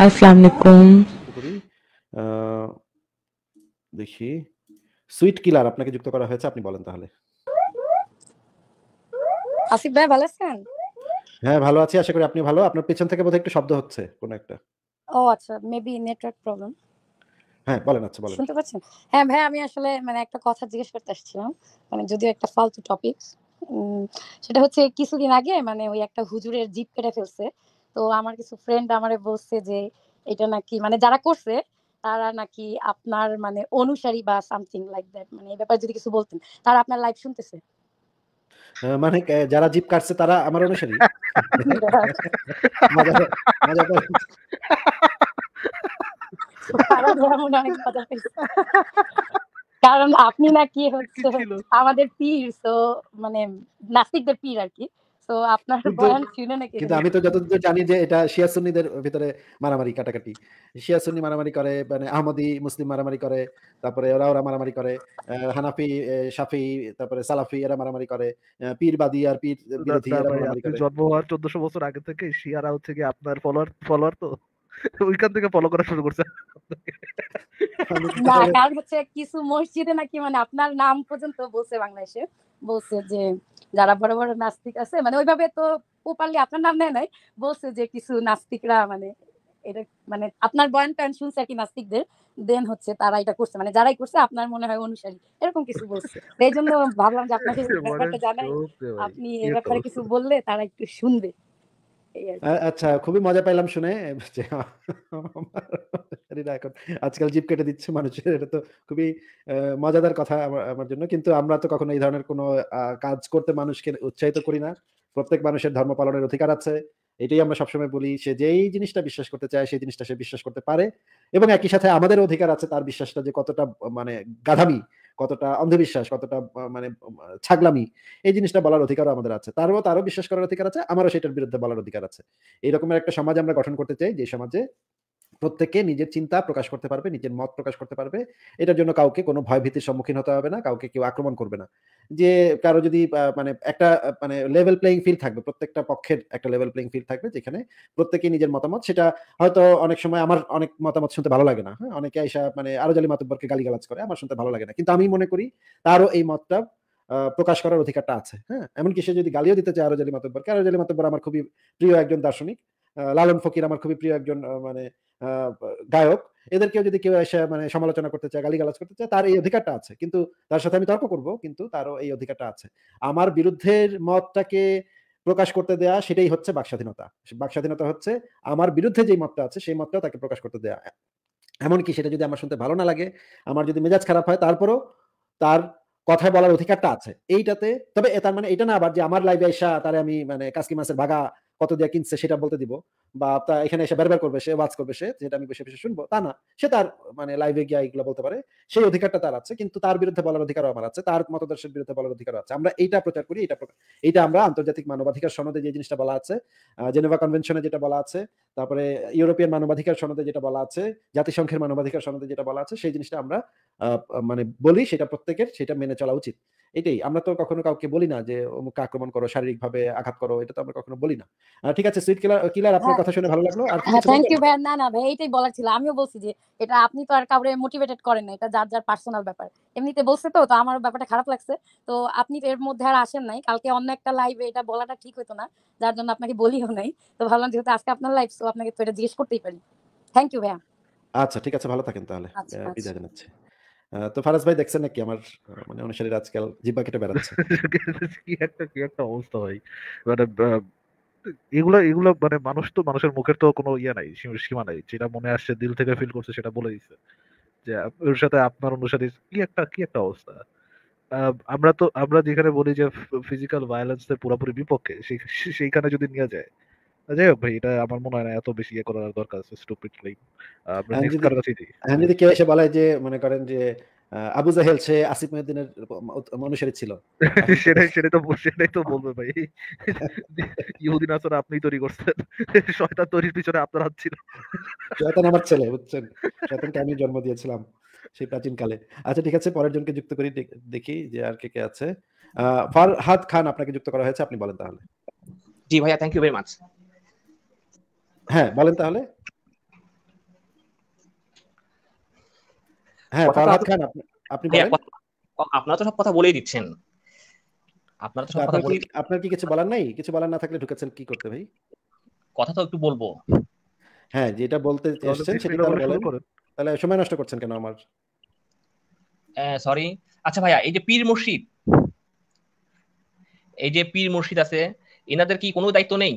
দেখি সুইট কিলার আপনাকে যুক্ত করা হয়েছে আপনি বলেন তাহলে আসিফ ভাই ভালো আছেন হ্যাঁ ভালো আছি আশা করি আপনি ভালো আপনার পেছন থেকে বোধহয় একটু শব্দ হচ্ছে কোন একটা ও আচ্ছা মেবি নেটওয়ার্ক প্রবলেম হ্যাঁ বলেন আচ্ছা বলেন শুনতে পাচ্ছেন হ্যাঁ ভাই আমি আসলে মানে একটা কথা জিজ্ঞেস করতে আসছিলাম মানে যদিও একটা ফালতু টপিক সেটা হচ্ছে কিছুদিন আগে মানে ওই একটা হুজুরের জিপ কেটে ফেলছে তো আমার কিছু ফ্রেন্ড আমারে বলছে যে এটা নাকি মানে যারা করছে তারা নাকি আপনার মানে অনুসারী বা সামথিং লাইক দ্যাট মানে এই ব্যাপারে যদি কিছু বলতেন তারা আপনার লাইভ শুনতেছে হ্যাঁ, মানে যারা জিপ কাটছে তারা আমার অনুসারী কারণ আপনি নাকি হচ্ছে আমাদের পীর তো মানে নাস্তিকদের পীর আর কি তো আপনার বয়ান ছিল নাকি কিন্তু আমি তো যতদূর জানি যে এটা শিয়া সুন্নিদের ভিতরে মারামারি কাটাকাটি শিয়া সুন্নি মারামারি করে মানে আহমদি মুসলিম মারামারি করে তারপরে ওরা ওরা মারামারি করে হানাফি শাফি তারপরে সালাফি এরা মারামারি করে পীরবাদী আর পীর বিরোধী এরা মারামারি করে জন্ম হওয়ার 1400 বছর আগে থেকে শিয়ারা হচ্ছে কি আপনার ফলোয়ার ফলোয়ার তো ওইখান থেকে ফলো করা শুরু করছে না কারণ হচ্ছে কিছু মসজিদে নাকি মানে আপনার নাম পর্যন্ত বলছে বাংলাদেশে বলছে যে যারা বড় বড় নাস্তিক আছে মানে ওইভাবে তো প্রপারলি আপনার নাম নেয় নাই বলছে যে কিছু নাস্তিকরা মানে এটা মানে আপনার বয়ান টয়ান শুনছে আর কি নাস্তিকদের দেন হচ্ছে তারা এটা করছে মানে যারাই করছে আপনার মনে হয় অনুসারী এরকম কিছু বলছে এই জন্য ভাবলাম যে আপনাকে ব্যাপারটা জানাই আপনি এই ব্যাপারে কিছু বললে তারা একটু শুনবে আচ্ছা খুবই মজা পাইলাম শুনে করি না এখন আজকাল জিপ কেটে দিচ্ছে মানুষের এটা তো খুবই মজাদার কথা আমার জন্য কিন্তু আমরা তো কখনো এই ধরনের কোনো কাজ করতে মানুষকে উৎসাহিত করি না প্রত্যেক মানুষের ধর্ম পালনের অধিকার আছে এটাই আমরা সবসময় বলি সে যেই জিনিসটা বিশ্বাস করতে চায় সেই জিনিসটা সে বিশ্বাস করতে পারে এবং একই সাথে আমাদের অধিকার আছে তার বিশ্বাসটা যে কতটা মানে গাধামি কতটা অন্ধবিশ্বাস কতটা মানে ছাগলামি এই জিনিসটা বলার অধিকারও আমাদের আছে তারও তারও বিশ্বাস করার অধিকার আছে আমারও সেটার বিরুদ্ধে বলার অধিকার আছে এরকমের একটা সমাজ আমরা গঠন করতে চাই যে সমাজে প্রত্যেকে নিজের চিন্তা প্রকাশ করতে পারবে নিজের মত প্রকাশ করতে পারবে এটার জন্য কাউকে কোনো ভয়ভীতির সম্মুখীন হতে হবে না কাউকে কেউ আক্রমণ করবে না যে কারো যদি মানে একটা মানে লেভেল প্লেইং ফিল্ড থাকবে প্রত্যেকটা পক্ষের একটা লেভেল প্লেইং ফিল্ড থাকবে যেখানে প্রত্যেকে নিজের মতামত সেটা হয়তো অনেক সময় আমার অনেক মতামত শুনতে ভালো লাগে না হ্যাঁ অনেকে এসা মানে আরো জালি মাতব্বরকে গালাজ করে আমার শুনতে ভালো লাগে না কিন্তু আমি মনে করি তারও এই মতটা প্রকাশ করার অধিকারটা আছে হ্যাঁ এমনকি সে যদি গালিও দিতে চায় আরো জালি মাতব্বরকে আরো জালি মাতব্বর আমার খুবই প্রিয় একজন দার্শনিক লালন ফকির আমার খুবই প্রিয় একজন মানে গায়ক এদেরকেও যদি কেউ এসে মানে সমালোচনা করতে চায় গালিগালাজ করতে চায় তার এই অধিকারটা আছে কিন্তু তার সাথে আমি তর্ক করব কিন্তু তারও এই অধিকারটা আছে আমার বিরুদ্ধের মতটাকে প্রকাশ করতে দেয়া সেটাই হচ্ছে বাকস্বাধীনতা বাকস্বাধীনতা হচ্ছে আমার বিরুদ্ধে যে মতটা আছে সেই মতটা তাকে প্রকাশ করতে দেয়া এমনকি সেটা যদি আমার শুনতে ভালো না লাগে আমার যদি মেজাজ খারাপ হয় তারপরও তার কথা বলার অধিকারটা আছে এইটাতে তবে তার মানে এটা না আবার যে আমার লাইভে এসা তারে আমি মানে কাসকি মাসের ভাগা কত দিয়া কিনছে সেটা বলতে দিব বা তা এখানে এসে বেরবার করবে সে ওয়াজ করবে সে যেটা আমি বসে বসে শুনবো তা না সে তার মানে লাইভে গিয়া এগুলো বলতে পারে সেই অধিকারটা তার আছে কিন্তু তার বিরুদ্ধে বলার অধিকারও আমার আছে তার মতদর্শের বিরুদ্ধে বলার অধিকার আছে আমরা এইটা প্রচার করি এটা এইটা আমরা আন্তর্জাতিক মানবাধিকার সনদে যে জিনিসটা বলা আছে জেনেভা কনভেনশনে যেটা বলা আছে তারপরে ইউরোপিয়ান মানবাধিকার সনদে যেটা বলা আছে জাতিসংঘের মানবাধিকার সনদে যেটা বলা আছে সেই জিনিসটা আমরা মানে বলি সেটা প্রত্যেকের সেটা মেনে চলা উচিত এটাই আমরা তো কখনো কাউকে বলি না যে অমুক আক্রমণ করো শারীরিকভাবে আঘাত করো এটা তো আমরা কখনো বলি না ঠিক আছে সুইট কিলার কিলার আপনার কথা শুনে ভালো লাগলো আর থ্যাঙ্ক ইউ ভাই না না ভাই এটাই বলার ছিল আমিও বলছি যে এটা আপনি তো আর কাউরে মোটিভেটেড করেন না এটা যার যার পার্সোনাল ব্যাপার এমনিতে বলছে তো তো আমার ব্যাপারটা খারাপ লাগছে তো আপনি তো এর মধ্যে আর আসেন নাই কালকে অন্য একটা লাইভে এটা বলাটা ঠিক হতো না যার জন্য আপনাকে বলিও নাই তো ভাবলাম যেহেতু আজকে আপনার লাইভ তো আপনাকে তো এটা জিজ্ঞেস করতেই পারি থ্যাংক ইউ ভাইয়া আচ্ছা ঠিক আছে ভালো থাকেন তাহলে আচ্ছা, বিদায় আচ্ছা। জানাচ্ছি তো ফারাজ ভাই দেখছেন নাকি আমার মানে অনুসারীরা আজকাল জিব্বা কেটে বেড়াচ্ছে কি একটা কি একটা অবস্থা ভাই মানে এগুলা এগুলা মানে মানুষ তো মানুষের মুখের তো কোনো ইয়ে নাই সীমা নাই যেটা মনে আসছে দিল থেকে ফিল করছে সেটা বলে দিচ্ছে যে ওর সাথে আপনার অনুসারে কি একটা কি একটা অবস্থা আমরা তো আমরা যেখানে বলি যে ফিজিক্যাল ভায়োলেন্স এর পুরোপুরি বিপক্ষে সেইখানে যদি নিয়ে যায় যাই হোক ভাই এটা আমার মনে হয় না এত বেশি ইয়ে করার দরকার আছে স্টুপিড ক্লেম আমরা নেক্সট হ্যাঁ, কারণে হ্যাঁ, যদি কেউ এসে বলে যে মনে করেন যে আবু জাহেল সে আসিফ মহিউদ্দিনের অনুসারী ছিল সেটাই সেটাই তো সেটাই তো বলবে ভাই ইহুদি নাচর আপনি তৈরি করছেন শয়তান তৈরির পিছনে আপনার হাত ছিল শয়তান আমার ছেলে বুঝছেন শয়তানকে আমি জন্ম দিয়েছিলাম সেই প্রাচীন কালে আচ্ছা ঠিক আছে পরের জনকে যুক্ত করি দেখি যে আর কে কে আছে ফারহাদ খান আপনাকে যুক্ত করা হয়েছে আপনি বলেন তাহলে জি ভাইয়া থ্যাংক ইউ ভেরি মাচ হ্যাঁ বলেন তাহলে হ্যাঁ ফরহাদ খান হ্যাঁ, আপনারা তো সব কথা বলেই দিচ্ছেন আপনারা তো সব কথা আপনার কি কিছু বলার নাই কিছু বলার না থাকলে ঢুকেছেন কি করতে ভাই কথা তো একটু বলবো হ্যাঁ যেটা বলতে এসেছেন সেটা বলেন তাহলে সময় নষ্ট করছেন কেন আমার সরি আচ্ছা ভাইয়া এই যে পীর মসজিদ এই যে পীর মসজিদ আছে এনাদের কি কোনো দায়িত্ব নেই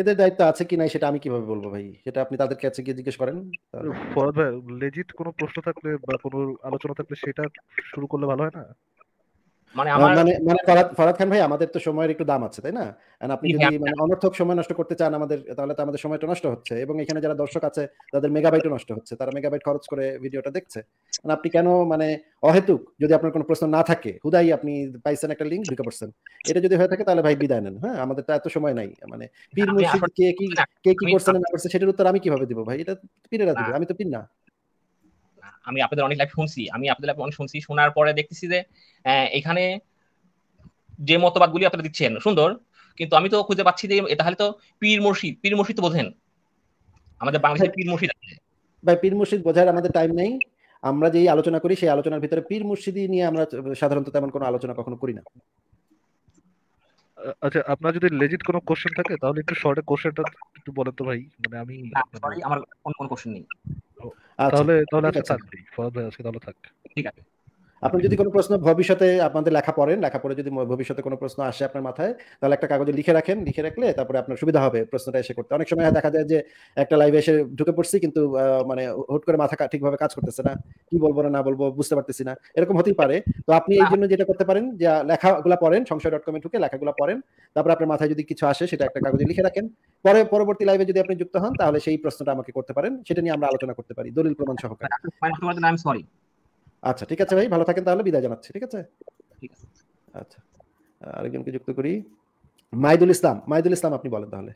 এদের দায়িত্ব আছে কি নাই সেটা আমি কিভাবে বলবো ভাই সেটা আপনি তাদের কাছে গিয়ে জিজ্ঞেস করেন ফরহাদ ভাই লেজিট কোনো প্রশ্ন থাকলে বা কোনো আলোচনা থাকলে সেটা শুরু করলে ভালো হয় না মানে, মানে মানে মানে ফরাদ ফরাদ খান ভাই আমাদের তো সময়ের একটু দাম আছে তাই না এন্ড আপনি যদি মানে অনর্থক সময় নষ্ট করতে চান আমাদের তাহলে তো আমাদের সময়টা নষ্ট হচ্ছে এবং এখানে যারা দর্শক আছে তাদের মেগাবাইটও নষ্ট হচ্ছে তারা মেগাবাইট খরচ করে ভিডিওটা দেখছে এন্ড আপনি কেন মানে অহেতুক যদি আপনার কোনো প্রশ্ন না থাকে হুদাই আপনি পাইছেন একটা লিংক ঢুকে পড়ছেন এটা যদি হয়ে থাকে তাহলে ভাই বিদায় নেন হ্যাঁ আমাদের তো এত সময় নাই মানে পীর মুর্শিদ কে কি কে কি করছেন না সেটার উত্তর আমি কিভাবে দিব ভাই এটা পীরেরা দিবে আমি তো পীর না আমি আপনাদের অনেক লাইফ শুনছি আমি আপনাদের লাইফ অনেক শুনছি শোনার পরে দেখতেছি যে এখানে যে মতবাদগুলি আপনারা দিচ্ছেন সুন্দর কিন্তু আমি তো খুঁজে পাচ্ছি যে তাহলে তো পীর মুর্শিদ পীর মুর্শিদ তো বোঝেন আমাদের বাংলাদেশের পীর মুর্শিদ আছে ভাই পীর মুর্শিদ বোঝার আমাদের টাইম নেই আমরা যেই আলোচনা করি সেই আলোচনার ভিতরে পীর মুর্শিদি নিয়ে আমরা সাধারণত তেমন কোনো আলোচনা কখনো করি না আচ্ছা আপনার যদি লেজিট কোনো কোশ্চেন থাকে তাহলে একটু শর্টে কোশ্চেনটা একটু বলেন তো ভাই মানে আমি সরি মানে আমার কোন কোন কোশ্চেন নেই আচ্ছা, তাহলে তাহলে আচ্ছা থাক ফরাদ ভাই আজকে তাহলে থাক ঠিক আছে আপনার যদি কোনো প্রশ্ন ভবিষ্যতে আপনাদের লেখা পড়েন লেখা পড়ে যদি ভবিষ্যতে কোনো প্রশ্ন আসে আপনার মাথায় তাহলে একটা কাগজে লিখে রাখেন লিখে রাখলে তারপরে আপনার সুবিধা হবে প্রশ্নটা এসে করতে অনেক সময় দেখা যায় যে একটা লাইভে এসে ঢুকে পড়ছি কিন্তু মানে হুট করে মাথা ঠিকভাবে কাজ করতেছে না কি বলবো না বলবো বুঝতে পারতেছি না এরকম হতেই পারে তো আপনি এই জন্য যেটা করতে পারেন যে লেখাগুলো পড়েন সংশয় ডট কমে ঢুকে লেখাগুলো পড়েন তারপরে আপনার মাথায় যদি কিছু আসে সেটা একটা কাগজে লিখে রাখেন পরে পরবর্তী লাইভে যদি আপনি যুক্ত হন তাহলে সেই প্রশ্নটা আমাকে করতে পারেন সেটা নিয়ে আমরা আলোচনা করতে পারি দলিল প্রমাণ সহকারে সরি আচ্ছা, আচ্ছা ঠিক আছে ভাই ভালো থাকেন তাহলে বিদায় জানাচ্ছি ঠিক আছে আচ্ছা আরেকজনকে যুক্ত করি মাইদুল ইসলাম মাইদুল ইসলাম আপনি বলেন তাহলে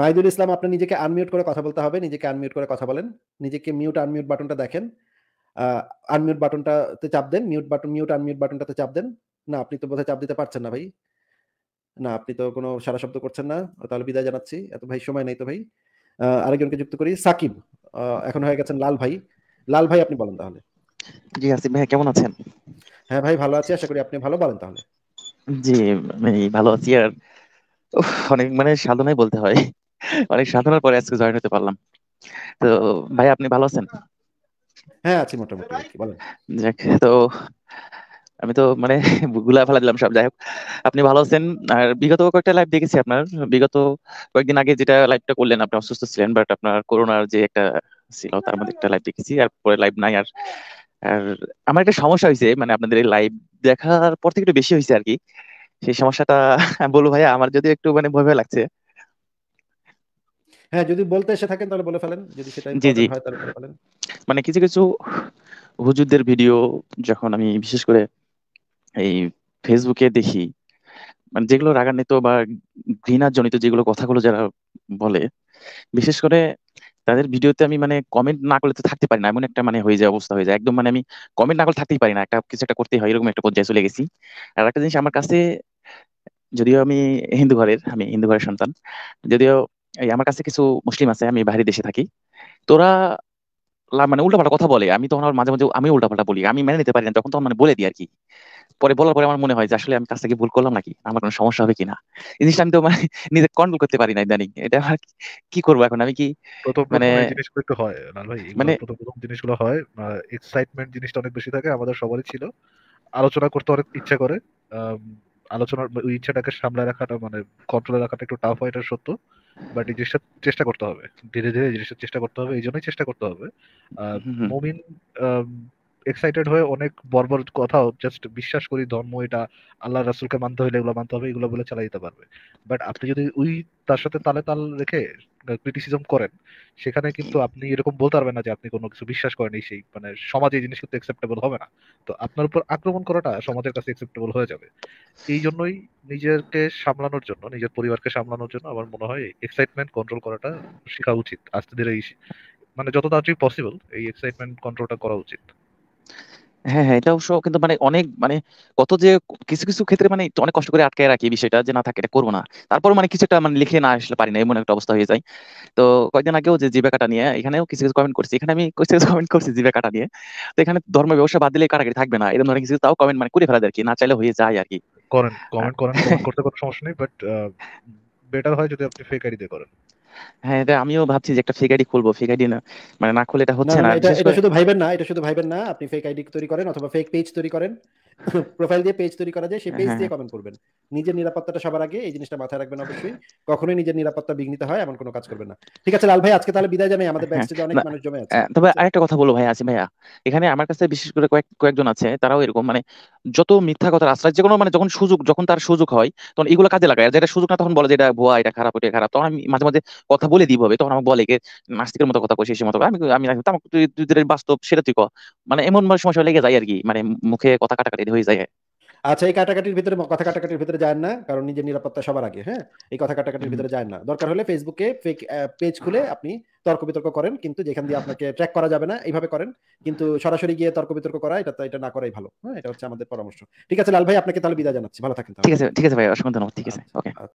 মাইদুল ইসলাম আপনি নিজেকে আনমিউট করে কথা বলতে হবে নিজেকে আনমিউট করে কথা বলেন নিজেকে মিউট আনমিউট বাটনটা দেখেন আনমিউট বাটনটাতে চাপ দেন মিউট বাটন মিউট আনমিউট বাটনটাতে চাপ দেন না আপনি তো বোধহয় চাপ দিতে পারছেন না ভাই না আপনি তো কোনো সারা শব্দ করছেন না তাহলে বিদায় জানাচ্ছি এত ভাই সময় নেই তো ভাই আরেকজনকে যুক্ত করি সাকিব এখন হয়ে গেছেন লাল ভাই লাল ভাই আপনি বলেন তাহলে জি আসিফ ভাই কেমন আছেন হ্যাঁ ভাই ভালো আছি আশা করি আপনি ভালো বলেন তাহলে জি আমি ভালো আছি আর অনেক মানে সাধনাই বলতে হয় অনেক সাধনার পরে আজকে জয়েন হতে পারলাম তো ভাই আপনি ভালো আছেন হ্যাঁ আছি মোটামুটি বলেন যাক তো আমি তো মানে গুলা ফেলা দিলাম সব যাই হোক আপনি ভালো আছেন আর বিগত কয়েকটা লাইভ দেখেছি আপনার বিগত কয়েকদিন আগে যেটা লাইভটা করলেন আপনি অসুস্থ ছিলেন বাট আপনার করোনার যে একটা ছিল তার মধ্যে একটা লাইভ দেখেছি আর পরে লাইভ নাই আর আর আমার একটা সমস্যা হয়েছে মানে আপনাদের এই লাইভ দেখার পর থেকে একটু বেশি হয়েছে আর কি সেই সমস্যাটা বলবো ভাইয়া আমার যদি একটু মানে ভয় ভয় লাগছে হ্যাঁ যদি বলতে এসে থাকেন তাহলে বলে ফেলেন যদি সেটা জি জি হয় তাহলে বলে ফেলেন মানে কিছু কিছু হুজুরদের ভিডিও যখন আমি বিশেষ করে এই ফেসবুকে দেখি মানে যেগুলো রাগান্বিত বা ঘৃণার জনিত যেগুলো কথাগুলো যারা বলে বিশেষ করে তাদের ভিডিওতে আমি মানে কমেন্ট না করলে তো থাকতে পারি না এমন একটা মানে হয়ে যায় অবস্থা হয়ে যায় একদম মানে আমি কমেন্ট না করলে থাকতেই পারি না একটা কিছু একটা করতে হয় এরকম একটা পর্যায়ে চলে গেছি আর একটা জিনিস আমার কাছে যদিও আমি হিন্দু ঘরের আমি হিন্দু ঘরের সন্তান যদিও আমার কাছে কিছু মুসলিম আছে আমি বাহিরের দেশে থাকি তোরা মানে উল্টাপাল্টা কথা বলে আমি তখন আমার মাঝে মাঝে আমি উল্টাপাল্টা বলি আমি মেনে নিতে পারি না তখন তখন মানে বলে দিই আর কি পরে বলার পরে আমার মনে হয় যে আসলে আমি কাজটা থেকে ভুল করলাম নাকি আমার কোনো সমস্যা হবে কিনা জিনিসটা আমি তো মানে নিজে কন্ট্রোল করতে পারি না ইদানিং এটা আমার কি করবো এখন আমি কি মানে জিনিসগুলো একটু হয় ভাই মানে প্রথম জিনিসগুলো হয় এক্সাইটমেন্ট জিনিসটা অনেক বেশি থাকে আমাদের সবারই ছিল আলোচনা করতে অনেক ইচ্ছা করে আলোচনার ওই ইচ্ছাটাকে সামলে রাখাটা মানে কন্ট্রোলে রাখাটা একটু টাফ হয় এটা সত্য বাট এই জিনিসটা চেষ্টা করতে হবে ধীরে ধীরে জিনিসটা চেষ্টা করতে হবে এই জন্যই চেষ্টা করতে হবে মমিন এক্সাইটেড হয়ে অনেক বড় বড় কথাও জাস্ট বিশ্বাস করি ধর্ম এটা আল্লাহ রাসুলকে মানতে হলে এগুলো মানতে হবে এগুলো বলে চালাই দিতে পারবে বাট আপনি যদি ওই তার সাথে তালে তাল রেখে ক্রিটিসিজম করেন সেখানে কিন্তু আপনি এরকম বলতে পারবেন না যে আপনি কোনো কিছু বিশ্বাস করেন সেই মানে সমাজে এই জিনিস কিন্তু অ্যাকসেপ্টেবল হবে না তো আপনার উপর আক্রমণ করাটা সমাজের কাছে অ্যাকসেপ্টেবল হয়ে যাবে এই জন্যই নিজেকে সামলানোর জন্য নিজের পরিবারকে সামলানোর জন্য আমার মনে হয় এক্সাইটমেন্ট কন্ট্রোল করাটা শেখা উচিত আস্তে ধীরে মানে যত তাড়াতাড়ি পসিবল এই এক্সাইটমেন্ট কন্ট্রোলটা করা উচিত হ্যাঁ হ্যাঁ এটা অবশ্য কিন্তু মানে অনেক মানে কত যে কিছু কিছু ক্ষেত্রে মানে অনেক কষ্ট করে আটকায় রাখি বিষয়টা যে না থাকে এটা করবো না তারপর মানে কিছু একটা মানে লিখে না আসলে পারি না এমন একটা অবস্থা হয়ে যায় তো কয়েকদিন আগেও যে জীবিকাটা নিয়ে এখানেও কিছু কিছু কমেন্ট করছি এখানে আমি কিছু কিছু কমেন্ট করছি জীবিকাটা নিয়ে তো এখানে ধর্ম ব্যবসা বাদ দিলে কারাগারি থাকবে না এরকম ধরনের কিছু তাও কমেন্ট মানে করে ফেলা আর কি না চাইলে হয়ে যায় আর কি করেন কমেন্ট করেন করতে কোনো সমস্যা নেই বাট বেটার হয় যদি আপনি করেন হ্যাঁ এটা আমিও ভাবছি যে একটা ফেক আইডি খুলবো ফেক আইডি না মানে না খুলে এটা হচ্ছে না এটা শুধু ভাইবেন না এটা শুধু ভাইবেন না আপনি ফেক আইডি তৈরি করেন অথবা ফেক পেজ তৈরি করেন প্রোফাইল দিয়ে পেজ তৈরি করা যায় সেই পেজ দিয়ে কমেন্ট করবেন নিজের নিরাপত্তাটা সবার আগে এই জিনিসটা মাথায় রাখবেন অবশ্যই কখনোই নিজের নিরাপত্তা বিঘ্নিত হয় এমন কোনো কাজ করবেন না ঠিক আছে লাল ভাই আজকে তাহলে বিদায় জানাই আমাদের ব্যাকস্টেজে অনেক মানুষ জমে আছে তবে আরেকটা কথা বলবো ভাই আসিম ভাইয়া এখানে আমার কাছে বিশেষ করে কয়েক কয়েকজন আছে তারাও এরকম মানে যত মিথ্যা কথা আশ্রয় যে কোনো মানে যখন সুযোগ যখন তার সুযোগ হয় তখন এগুলো কাজে লাগায় যেটা সুযোগ না তখন বলে যে এটা ভুয়া এটা খারাপ এটা খারাপ তখন আমি মাঝে মাঝে কথা বলে দিই হবে তখন আমাকে বলে যে নাস্তিকের মতো কথা কইছে সে মতো আমি আমি তুই বাস্তব সেটা তুই মানে এমন সমস্যা লেগে যায় আর কি মানে মুখে কথা কাটাকাটি কাটাকাটি হয়ে যায় আচ্ছা এই কাটাকাটির ভিতরে কথা কাটাকাটির ভিতরে যায় না কারণ নিজের নিরাপত্তা সবার আগে হ্যাঁ এই কথা কাটাকাটির ভিতরে যায় না দরকার হলে ফেসবুকে ফেক পেজ খুলে আপনি তর্ক বিতর্ক করেন কিন্তু যেখান দিয়ে আপনাকে ট্র্যাক করা যাবে না এইভাবে করেন কিন্তু সরাসরি গিয়ে তর্ক বিতর্ক করা এটা এটা না করাই ভালো হ্যাঁ এটা হচ্ছে আমাদের পরামর্শ ঠিক আছে লাল ভাই আপনাকে তাহলে বিদায় জানাচ্ছি ভালো থাকেন ঠিক আছে ঠিক আছে ভাই অসংখ্য ধন্যবাদ ঠিক আছে ওকে আচ্ছা, আচ্ছা।